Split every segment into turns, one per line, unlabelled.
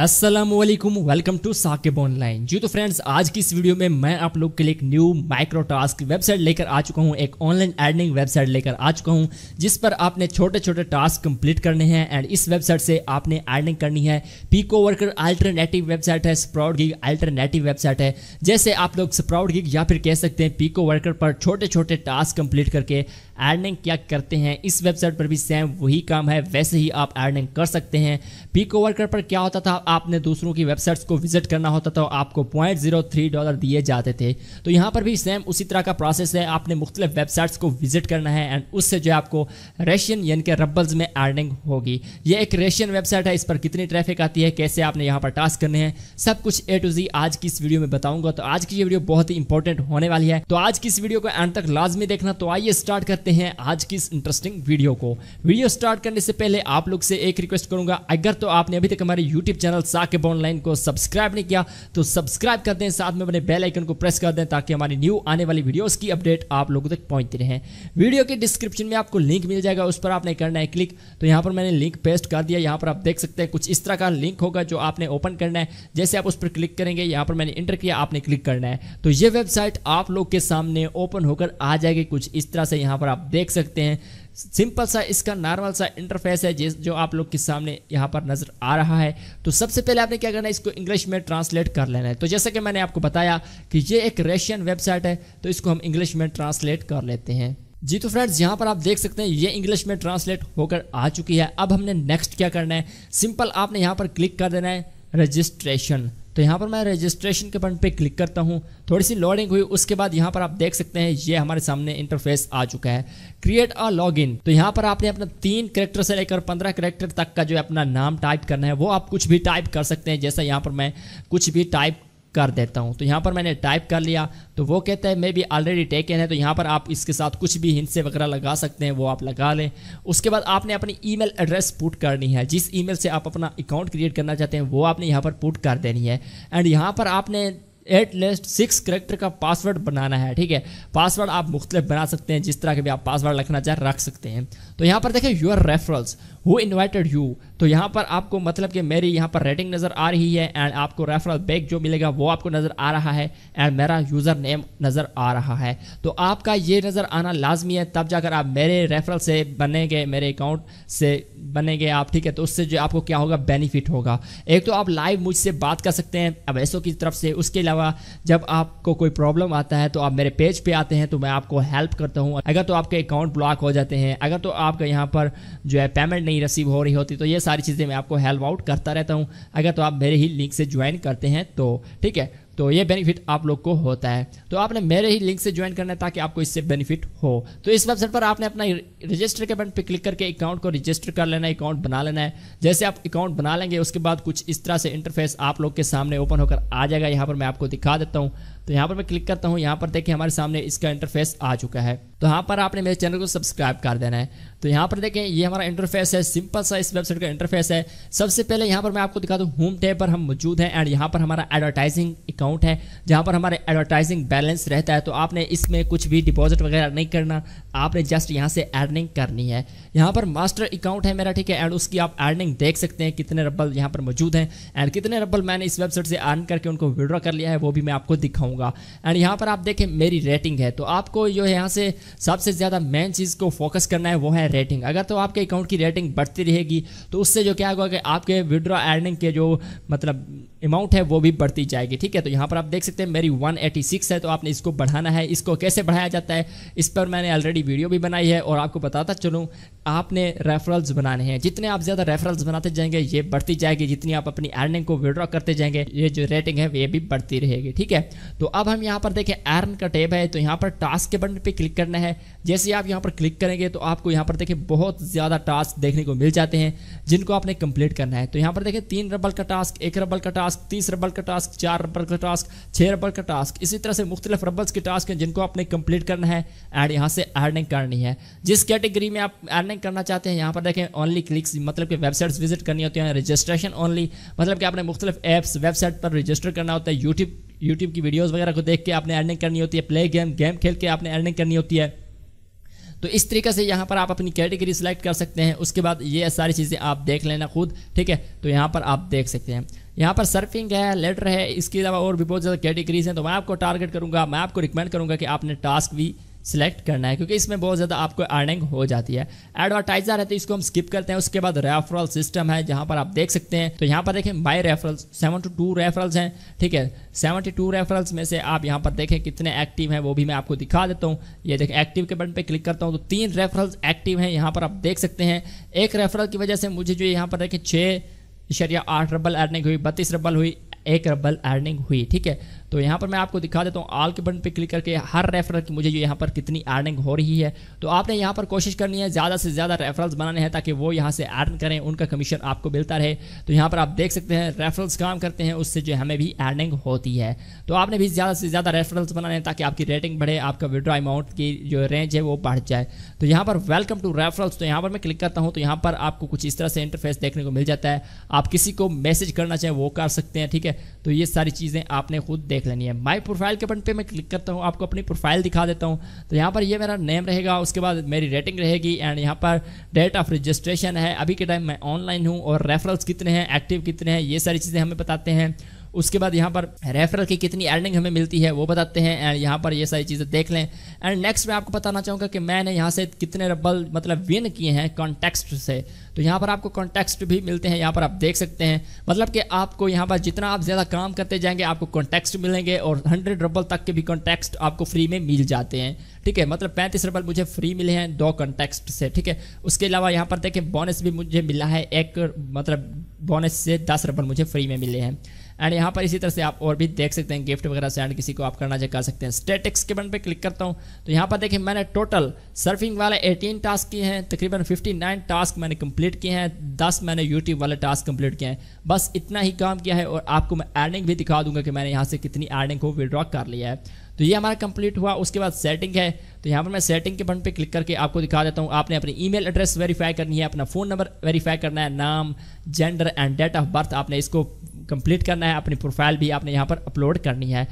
Aslam welcome to Saqib online ji तो friends आज की इस वीडियो में मैं आप लोग के लिए एक न्यू माइक्रो टास्क वेबसाइट लेकर आ चुका हूँ एक ऑनलाइन एडनिंग वेबसाइट लेकर आ चुका हूँ जिस पर आपने छोटे छोटे टास्क कंप्लीट करने हैं एंड इस वेबसाइट से आपने एडनिंग करनी है पीको वर्कर अल्टरनेटिव वेबसाइट है स्प्राउड गिग अल्टरनेटिव वेबसाइट है जैसे आप लोग स्प्राउड गिग या फिर कह सकते हैं पीको वर्कर पर छोटे छोटे टास्क कंप्लीट करके एडनिंग क्या करते हैं इस वेबसाइट पर भी सेम वही काम है वैसे ही आप एडनिंग कर सकते हैं पीको वर्कर पर क्या होता था आपने दूसरों की वेबसाइट्स को विजिट करना होता था तो आपको पॉइंट जीरो थ्री डॉलर दिए जाते थे तो यहाँ पर भी सेम उसी तरह का प्रोसेस है आपने मुख्तलिफ वेबसाइट्स को विजिट करना है एंड उससे जो है आपको रशियन यानी कि रबल्स में अर्निंग होगी ये एक रशियन वेबसाइट है इस पर कितनी ट्रैफिक आती है कैसे आपने यहाँ पर टास्क करने हैं सब कुछ ए टू जी आज की इस वीडियो में बताऊंगा तो आज की ये वीडियो बहुत ही इंपॉर्टेंट होने वाली है तो आज की इस वीडियो को एंड तक लाजमी देखना तो आइए स्टार्ट करते हैं आज की इस इंटरेस्टिंग वीडियो को वीडियो स्टार्ट करने से पहले आप लोग से एक रिक्वेस्ट करूंगा अगर तो आपने अभी तक हमारे YouTube channel channel Saqib online को सब्सक्राइब नहीं किया तो सब्सक्राइब कर दें साथ में अपने बेल आइकन को प्रेस कर दें ताकि हमारी न्यू आने वाली वीडियोस की अपडेट आप लोगों तक पहुंचती रहे वीडियो के डिस्क्रिप्शन में आपको लिंक मिल जाएगा उस पर आपने करना है क्लिक तो यहाँ पर मैंने लिंक पेस्ट कर दिया यहाँ पर आप देख सकते हैं कुछ इस तरह का लिंक होगा जो आपने ओपन करना है जैसे आप उस पर क्लिक करेंगे यहाँ पर मैंने इंटर किया आपने क्लिक करना है तो ये वेबसाइट आप लोग के सामने ओपन होकर आ जाएगी कुछ इस तरह से यहाँ पर आप देख सकते हैं सिंपल सा इसका नॉर्मल सा इंटरफेस है जो आप लोग के सामने यहाँ पर नज़र आ रहा है तो सबसे पहले आपने क्या करना है इसको इंग्लिश में ट्रांसलेट कर लेना है तो जैसा कि मैंने आपको बताया कि ये एक रशियन वेबसाइट है तो इसको हम इंग्लिश में ट्रांसलेट कर लेते हैं जी तो फ्रेंड्स यहाँ पर आप देख सकते हैं ये इंग्लिश में ट्रांसलेट होकर आ चुकी है अब हमने नेक्स्ट क्या करना है सिंपल आपने यहाँ पर क्लिक कर देना है रजिस्ट्रेशन तो यहाँ पर मैं रजिस्ट्रेशन के बटन पे क्लिक करता हूँ थोड़ी सी लोडिंग हुई उसके बाद यहाँ पर आप देख सकते हैं ये हमारे सामने इंटरफेस आ चुका है क्रिएट अ लॉगिन तो यहाँ पर आपने अपना तीन करेक्टर से लेकर पंद्रह करेक्टर तक का जो अपना नाम टाइप करना है वो आप कुछ भी टाइप कर सकते हैं जैसा यहाँ पर मैं कुछ भी टाइप कर देता हूँ तो यहाँ पर मैंने टाइप कर लिया तो वो कहता है मे बी ऑलरेडी टेकन है तो यहाँ पर आप इसके साथ कुछ भी हिंसे वगैरह लगा सकते हैं वो आप लगा लें उसके बाद आपने अपनी ईमेल एड्रेस पुट करनी है जिस ईमेल से आप अपना अकाउंट क्रिएट करना चाहते हैं वो आपने यहाँ पर पुट कर देनी है एंड यहाँ पर आपने एट लेस्ट सिक्स करेक्टर का पासवर्ड बनाना है ठीक है पासवर्ड आप मुख्तलिफ बना सकते हैं जिस तरह के भी आप पासवर्ड रखना चाहें रख सकते हैं तो यहाँ पर देखें your referrals who invited you तो यहाँ पर आपको मतलब कि मेरी यहाँ पर रेटिंग नज़र आ रही है एंड आपको रेफरल बैक जो मिलेगा वो आपको नज़र आ रहा है एंड मेरा यूज़र नेम नज़र आ रहा है तो आपका ये नज़र आना लाजमी है तब जाकर आप मेरे रेफरल से बनेंगे मेरे अकाउंट से बनेंगे आप ठीक है तो उससे जो आपको क्या होगा बेनिफिट होगा एक तो आप लाइव मुझसे बात कर सकते हैं अब ऐसो की तरफ से उसके अलावा जब आपको कोई प्रॉब्लम आता है तो आप मेरे पेज पे आते हैं तो मैं आपको हेल्प करता हूँ अगर तो आपके अकाउंट ब्लॉक हो जाते हैं अगर तो आपका यहाँ पर जो है पेमेंट नहीं रिसीव हो रही होती तो ये सारी चीज़ें मैं आपको हेल्प आउट करता रहता हूँ अगर तो आप मेरे ही लिंक से ज्वाइन करते हैं तो ठीक है तो ये बेनिफिट आप लोग को होता है तो आपने मेरे ही लिंक से ज्वाइन करना है ताकि आपको इससे बेनिफिट हो तो इस वेबसाइट पर आपने अपना रजिस्टर के बटन पर क्लिक करके अकाउंट को रजिस्टर कर लेना है अकाउंट बना लेना है जैसे आप अकाउंट बना लेंगे उसके बाद कुछ इस तरह से इंटरफेस आप लोग के सामने ओपन होकर आ जाएगा यहाँ पर मैं आपको दिखा देता हूँ तो यहाँ पर मैं क्लिक करता हूँ यहाँ पर देखिए हमारे सामने इसका इंटरफेस आ चुका है तो यहाँ पर आपने मेरे चैनल को सब्सक्राइब कर देना है तो यहाँ पर देखें ये हमारा इंटरफेस है सिंपल सा इस वेबसाइट का इंटरफेस है सबसे पहले यहाँ पर मैं आपको दिखा दूँ होम टैब पर हम मौजूद हैं एंड यहाँ पर हमारा एडवर्टाइजिंग अकाउंट है जहाँ पर हमारे एडवर्टाइजिंग बैलेंस रहता है तो आपने इसमें कुछ भी डिपॉजिट वगैरह नहीं करना आपने जस्ट यहाँ से अर्निंग करनी है यहाँ पर मास्टर अकाउंट है मेरा ठीक है एंड उसकी आप अर्निंग देख सकते हैं कितने रब्बल यहाँ पर मौजूद हैं एंड कितने रब्बल मैंने इस वेबसाइट से अर्न करके उनको विड्रॉ कर लिया है वो भी मैं आपको दिखाऊंगा एंड यहाँ पर आप देखें मेरी रेटिंग है तो आपको जो यहाँ से सबसे ज़्यादा मेन चीज़ को फोकस करना है वो है रेटिंग अगर तो आपके अकाउंट की रेटिंग बढ़ती रहेगी तो उससे जो क्या होगा कि आपके विड्रॉ अर्निंग के जो मतलब अमाउंट है वो भी बढ़ती जाएगी ठीक है तो यहाँ पर आप देख सकते हैं मेरी 186 है तो आपने इसको बढ़ाना है इसको कैसे बढ़ाया जाता है इस पर मैंने ऑलरेडी वीडियो भी बनाई है और आपको बताता चलूँ आपने रेफरल्स बनाने हैं जितने आप ज़्यादा रेफरल्स बनाते जाएंगे ये बढ़ती जाएगी जितनी आप अपनी अर्निंग को विड्रॉ करते जाएंगे ये जो रेटिंग है ये भी बढ़ती रहेगी ठीक है तो अब हम यहाँ पर देखें अर्न का टेब है तो यहाँ पर टास्क के बटन पर क्लिक करना है जैसे आप यहाँ पर क्लिक करेंगे तो आपको यहाँ पर देखें बहुत ज़्यादा टास्क देखने को मिल जाते हैं जिनको आपने कंप्लीट करना है तो यहाँ पर देखें तीन रबल का टास्क एक रबल का टास्क टास्क तीस रबल का टास्क चार रबल का टास्क छः रबल का टास्क इसी तरह से मुख्तलिफ रबल्स के टास्क हैं जिनको आपने कंप्लीट करना है एंड यहाँ से अर्निंग करनी है जिस कैटेगरी में आप अर्निंग करना चाहते हैं यहाँ पर देखें ओनली क्लिक्स मतलब कि वेबसाइट्स विजिट करनी होती हैं रजिस्ट्रेशन ओनली मतलब कि आपने मुख्तलिफ एप्स वेबसाइट पर रजिस्टर करना होता है यूट्यूब यूट्यूब की वीडियोज़ वगैरह को देख के आपने अर्निंग करनी होती है प्ले गेम गेम खेल के आपने अर्निंग करनी होती है तो इस तरीके से यहाँ पर आप अपनी कैटेगरी सेलेक्ट कर सकते हैं उसके बाद ये सारी चीज़ें आप देख लेना खुद ठीक है तो यहाँ पर आप देख सकते हैं यहाँ पर सर्फिंग है लेटर है इसके अलावा और भी बहुत ज़्यादा कैटेगरीज हैं तो मैं आपको टारगेट करूँगा मैं आपको रिकमेंड करूँगा कि आपने टास्क भी सेलेक्ट करना है क्योंकि इसमें बहुत ज़्यादा आपको अर्निंग हो जाती है एडवर्टाइजर है तो इसको हम स्किप करते हैं उसके बाद रेफरल सिस्टम है जहाँ पर आप देख सकते हैं तो यहाँ पर देखें my referrals seven two two referrals हैं ठीक है सेवन टू रेफरल्स में से आप यहाँ पर देखें कितने एक्टिव हैं वो भी मैं आपको दिखा देता हूँ ये देखें एक्टिव के बटन पर क्लिक करता हूँ तो तीन रेफरल्स एक्टिव हैं यहाँ पर आप देख सकते हैं एक रेफरल की वजह से मुझे जो यहाँ पर देखें छः शरिया आठ रबल अर्निंग हुई बत्तीस रबल हुई एक रबल अर्निंग हुई ठीक है तो यहाँ पर मैं आपको दिखा देता हूँ आल के बटन पे क्लिक करके हर रेफरल की मुझे यहाँ पर कितनी अर्निंग हो रही है तो आपने यहाँ पर कोशिश करनी है ज़्यादा से ज़्यादा रेफरल्स बनाने हैं ताकि वो यहाँ से अर्न करें उनका कमीशन आपको मिलता रहे तो यहाँ पर आप देख सकते हैं रेफरल्स काम करते हैं उससे जो हमें भी अर्निंग होती है तो आपने भी ज़्यादा से ज़्यादा रेफरल्स बनाने हैं ताकि आपकी रेटिंग बढ़े आपका विड्रॉ अमाउंट की जो रेंज है वो बढ़ जाए तो यहाँ पर वेलकम टू रेफरल्स तो यहाँ पर मैं क्लिक करता हूँ तो यहाँ पर आपको कुछ इस तरह से इंटरफेस देखने को मिल जाता है आप किसी को मैसेज करना चाहें वो कर सकते हैं ठीक है है तो ये सारी चीज़ें आपने खुद देख लेनी है माई प्रोफाइल के बटन पे मैं क्लिक करता हूँ आपको अपनी प्रोफाइल दिखा देता हूँ तो यहाँ पर ये मेरा नेम रहेगा उसके बाद मेरी रेटिंग रहेगी एंड यहाँ पर डेट ऑफ रजिस्ट्रेशन है अभी के टाइम मैं ऑनलाइन हूँ और रेफरल्स कितने हैं एक्टिव कितने हैं ये सारी चीज़ें हमें बताते हैं उसके बाद यहाँ पर रेफरल की कितनी अर्निंग हमें मिलती है वो बताते हैं एंड यहाँ पर ये सारी चीज़ें देख लें एंड नेक्स्ट मैं आपको बताना चाहूँगा कि मैंने यहाँ से कितने रबल मतलब विन किए हैं कॉन्टेक्स्ट से तो यहाँ पर आपको कॉन्टेक्स्ट भी मिलते हैं यहाँ पर आप देख सकते हैं मतलब कि आपको यहाँ पर जितना आप ज़्यादा काम करते जाएंगे आपको कॉन्टेक्स्ट मिलेंगे और हंड्रेड रबल तक के भी कॉन्टेक्स्ट आपको फ्री में मिल जाते हैं ठीक है मतलब पैंतीस रबल मुझे फ्री मिले हैं दो कॉन्टेक्स्ट से ठीक है उसके अलावा यहाँ पर देखें बोनस भी मुझे मिला है एक मतलब बोनस से दस रबल मुझे फ्री में मिले हैं एंड यहाँ पर इसी तरह से आप और भी देख सकते हैं गिफ्ट वगैरह सेंड किसी को आप करना चाहिए कर सकते हैं स्टेटिक्स के बन पर क्लिक करता हूँ तो यहाँ पर देखिए मैंने टोटल सर्फिंग वाले 18 टास्क किए हैं तकरीबन 59 टास्क मैंने कंप्लीट किए हैं 10 मैंने यूट्यूब वाले टास्क कंप्लीट किए हैं बस इतना ही काम किया है और आपको मैं अर्निंग भी दिखा दूंगा कि मैंने यहाँ से कितनी अर्निंग को विड्रॉ कर लिया है तो ये हमारा कंप्लीट हुआ उसके बाद सेटिंग है तो यहाँ पर मैं सेटिंग के बन पे क्लिक करके आपको दिखा देता हूँ आपने अपनी ईमेल एड्रेस वेरीफाई करनी है अपना फ़ोन नंबर वेरीफाई करना है नाम gender and date of birth आपने इसको कंप्लीट करना है अपनी प्रोफाइल भी आपने यहाँ पर अपलोड करनी है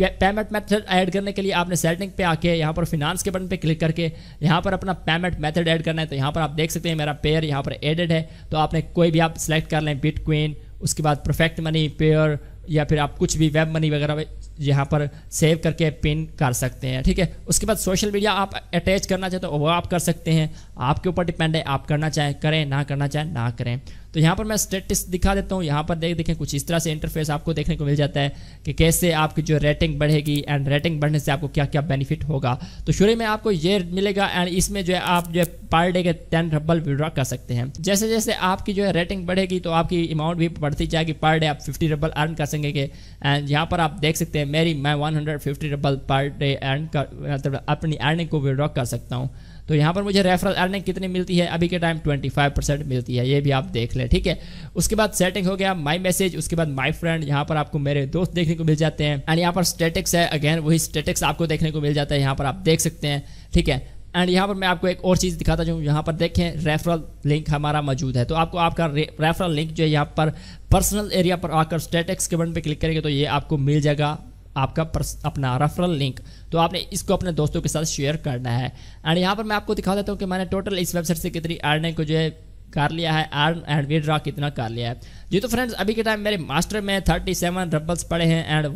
पेमेंट मेथड ऐड करने के लिए आपने सेटिंग पे आके यहाँ पर फिनांस के बटन पे क्लिक करके यहाँ पर अपना पेमेंट मेथड ऐड करना है तो यहाँ पर आप देख सकते हैं मेरा पेयर यहाँ पर एडेड है तो आपने कोई भी आप सेलेक्ट कर लें बिटकॉइन उसके बाद परफेक्ट मनी पेयर या फिर आप कुछ भी वेब मनी वगैरह यहाँ पर सेव करके पिन कर सकते हैं ठीक है उसके बाद सोशल मीडिया आप अटैच करना चाहें तो वो आप कर सकते हैं आपके ऊपर डिपेंड है आप करना चाहें करें ना करना चाहें ना करें तो यहाँ पर मैं स्टेटस दिखा देता हूँ यहाँ पर देख देखें कुछ इस तरह से इंटरफेस आपको देखने को मिल जाता है कि कैसे आपकी जो रेटिंग बढ़ेगी एंड रेटिंग बढ़ने से आपको क्या क्या बेनिफिट होगा तो शुरू में आपको ये मिलेगा एंड इसमें जो है आप जो है पर डे के टेन रबल विड्रॉ कर सकते हैं जैसे जैसे आपकी जो है रेटिंग बढ़ेगी तो आपकी अमाउंट भी बढ़ती जाएगी पर डे आप फिफ्टी रबल अर्न कर सकेंगे एंड यहाँ पर आप देख सकते हैं मेरी मैं one hundred fifty ruble per day earn कर मतलब अपनी अर्निंग को विड्रॉ कर सकता हूँ तो यहाँ पर मुझे रेफरल अर्निंग कितनी मिलती है अभी के टाइम 25% मिलती है ये भी आप देख लें ठीक है उसके बाद सेटिंग हो गया माई मैसेज उसके बाद माई फ्रेंड यहाँ पर आपको मेरे दोस्त देखने को मिल जाते हैं एंड यहाँ पर स्टेटिक्स है अगेन वही स्टेटिक्स आपको देखने को मिल जाता है यहाँ पर आप देख सकते हैं ठीक है एंड यहाँ पर मैं आपको एक और चीज़ दिखाता हूँ यहाँ पर देखें रेफरल लिंक हमारा मौजूद है तो आपको आपका रेफरल लिंक जो है यहाँ पर पर्सनल एरिया पर आकर स्टेटिक्स के बटन पर क्लिक करेंगे तो ये आपको मिल जाएगा आपका अपना रेफरल लिंक तो आपने इसको अपने दोस्तों के साथ शेयर करना है एंड यहाँ पर मैं आपको दिखा देता हूँ कि मैंने टोटल इस वेबसाइट से कितनी अर्निंग को जो है कर लिया है अर्न एंड विड्रा कितना कर लिया है जी तो फ्रेंड्स अभी के टाइम मेरे मास्टर में 37 रबल्स पड़े हैं एंड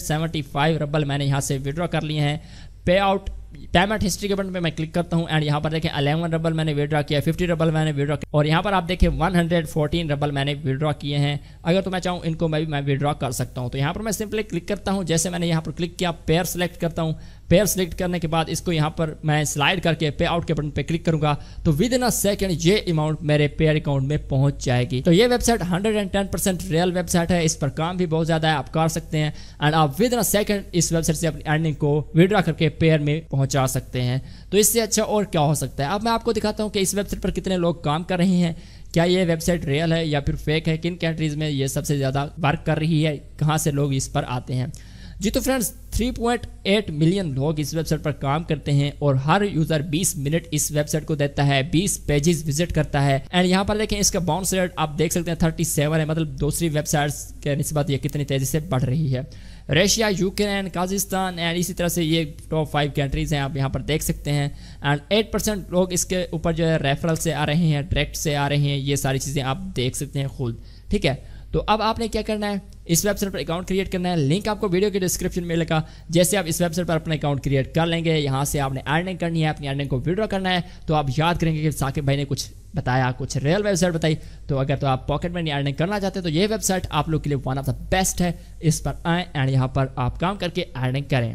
175 रबल मैंने यहाँ से विड्रा कर लिए हैं pay out time at history के बटन पे मैं क्लिक करता हूँ एंड यहाँ पर देखिए अलेवन रबल मैंने विड्रॉ किया फिफ्टी रबल मैंने विड्रॉ किया और यहाँ पर आप देखें वन हंड्रेड फोर्टीन रबल मैंने विड्रॉ किए हैं अगर तो मैं चाहूँ इनको मैं भी मैं विड्रॉ कर सकता हूँ तो यहाँ पर मैं सिंपली क्लिक करता हूँ जैसे मैंने यहाँ पर क्लिक किया पेयर सेलेक्ट करता हूँ पेयर सेलेक्ट करने के बाद इसको यहाँ पर मैं स्लाइड करके पे आउट के बटन पे क्लिक करूंगा तो विद इन अ सेकेंड ये अमाउंट मेरे पेयर अकाउंट में पहुंच जाएगी तो ये वेबसाइट 110 परसेंट रियल वेबसाइट है इस पर काम भी बहुत ज्यादा है आप कर सकते हैं एंड आप विद इन अ सेकेंड इस वेबसाइट से अपनी अर्निंग को विड्रॉ करके पेयर में पहुंच पहुंचा सकते हैं तो इससे अच्छा और क्या हो सकता है अब मैं आपको दिखाता हूँ कि इस वेबसाइट पर कितने लोग काम कर रहे हैं क्या ये वेबसाइट रियल है या फिर फेक है किन कंट्रीज़ में ये सबसे ज़्यादा वर्क कर रही है कहाँ से लोग इस पर आते हैं जी तो फ्रेंड्स 3.8 मिलियन लोग इस वेबसाइट पर काम करते हैं और हर यूजर 20 मिनट इस वेबसाइट को देता है 20 पेजेस विजिट करता है एंड यहाँ पर देखें इसका बाउंस रेट आप देख सकते हैं 37 है मतलब दूसरी वेबसाइट्स के निस्बत ये कितनी तेजी से बढ़ रही है रशिया यूक्रेन काजिस्तान एंड इसी तरह से ये टॉप फाइव कंट्रीज़ हैं आप यहाँ पर देख सकते हैं एंड एट परसेंट लोग इसके ऊपर जो है रेफरल से आ रहे हैं डायरेक्ट से आ रहे हैं ये सारी चीज़ें आप देख सकते हैं खुद ठीक है तो अब आपने क्या करना है इस वेबसाइट पर अकाउंट क्रिएट करना है लिंक आपको वीडियो के डिस्क्रिप्शन में लगा जैसे आप इस वेबसाइट पर अपना अकाउंट क्रिएट कर लेंगे यहाँ से आपने अर्निंग करनी है अपनी अर्निंग को विड्रॉ करना है तो आप याद करेंगे कि साकिब भाई ने कुछ बताया कुछ रियल वेबसाइट बताई तो अगर तो आप पॉकेट मनी अर्निंग करना चाहते हैं तो ये वेबसाइट आप लोग के लिए वन ऑफ द बेस्ट है इस पर आएँ एंड यहाँ पर आप काम करके अर्निंग करें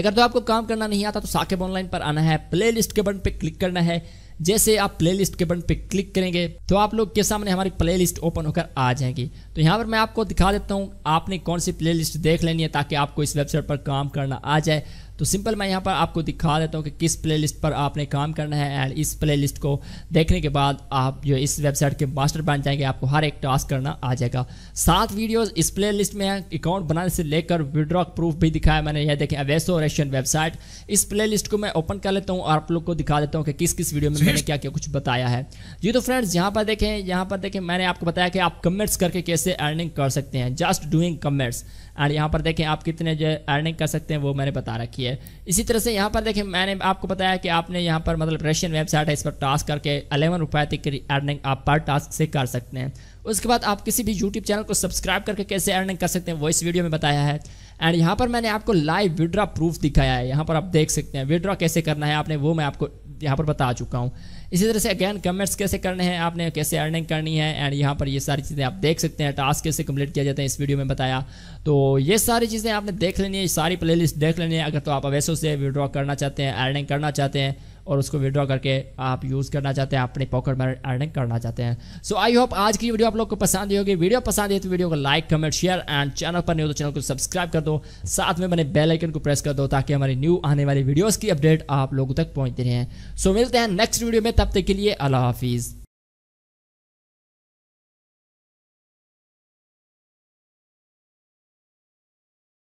अगर तो आपको काम करना नहीं आता तो साकिब ऑनलाइन पर आना है प्ले लिस्ट के बटन पर क्लिक करना है जैसे आप प्लेलिस्ट के बटन पे क्लिक करेंगे तो आप लोग के सामने हमारी प्लेलिस्ट ओपन होकर आ जाएंगी तो यहाँ पर मैं आपको दिखा देता हूँ आपने कौन सी प्लेलिस्ट देख लेनी है ताकि आपको इस वेबसाइट पर काम करना आ जाए तो सिंपल मैं यहाँ पर आपको दिखा देता हूँ कि किस प्लेलिस्ट पर आपने काम करना है एंड इस प्लेलिस्ट को देखने के बाद आप जो इस वेबसाइट के मास्टर बन जाएंगे आपको हर एक टास्क करना आ जाएगा सात वीडियोज इस प्लेलिस्ट में अकाउंट बनाने से लेकर विड्रॉ प्रूफ भी दिखाया मैंने यह देखें अवेसो रेशन वेबसाइट इस प्ले को मैं ओपन कर लेता हूँ और आप लोग को दिखा देता हूँ कि किस किस वीडियो में मैंने क्या क्या कुछ बताया है जी तो फ्रेंड्स यहाँ पर देखें यहाँ पर देखें मैंने आपको बताया कि आप कमेंट्स करके कैसे अर्निंग कर सकते हैं जस्ट डूइंग कमेंट्स एंड यहाँ पर देखें आप कितने जो अर्निंग कर सकते हैं वो मैंने बता रखी है है इसी तरह से यहाँ पर देखें मैंने आपको बताया कि आपने यहाँ पर मतलब रशियन वेबसाइट है इस पर टास्क करके अलेवन रुपए तक की अर्निंग आप पर टास्क से कर सकते हैं उसके बाद आप किसी भी यूट्यूब चैनल को सब्सक्राइब करके कैसे अर्निंग कर सकते हैं वो इस वीडियो में बताया है एंड यहाँ पर मैंने आपको लाइव विड्रा प्रूफ दिखाया है यहाँ पर आप देख सकते हैं विड्रा कैसे करना है आपने वो मैं आपको यहाँ पर बता चुका हूँ इसी तरह से अगेन कमेंट्स कैसे करने हैं आपने कैसे अर्निंग करनी है एंड यहाँ पर ये सारी चीज़ें आप देख सकते हैं टास्क कैसे कंप्लीट किया जाता है इस वीडियो में बताया तो ये सारी चीज़ें आपने देख लेनी है सारी प्ले देख लेनी है अगर तो आप अवैसों से विड्रॉ करना चाहते हैं अर्निंग करना चाहते हैं और उसको विड्रॉ करके आप यूज़ करना चाहते हैं अपने पॉकेट में अर्निंग करना चाहते हैं सो आई होप आज की वीडियो आप लोग को पसंद होगी वीडियो पसंद है तो वीडियो को like comment share and channel पर नहीं हो तो चैनल को सब्सक्राइब कर दो साथ में मैंने बेलाइकन को प्रेस कर दो ताकि हमारी न्यू आने वाली वीडियोज़ की अपडेट आप लोगों तक पहुँचते रहें सो so, मिलते हैं नेक्स्ट वीडियो में तब तक के लिए अल्लाह हाफिज़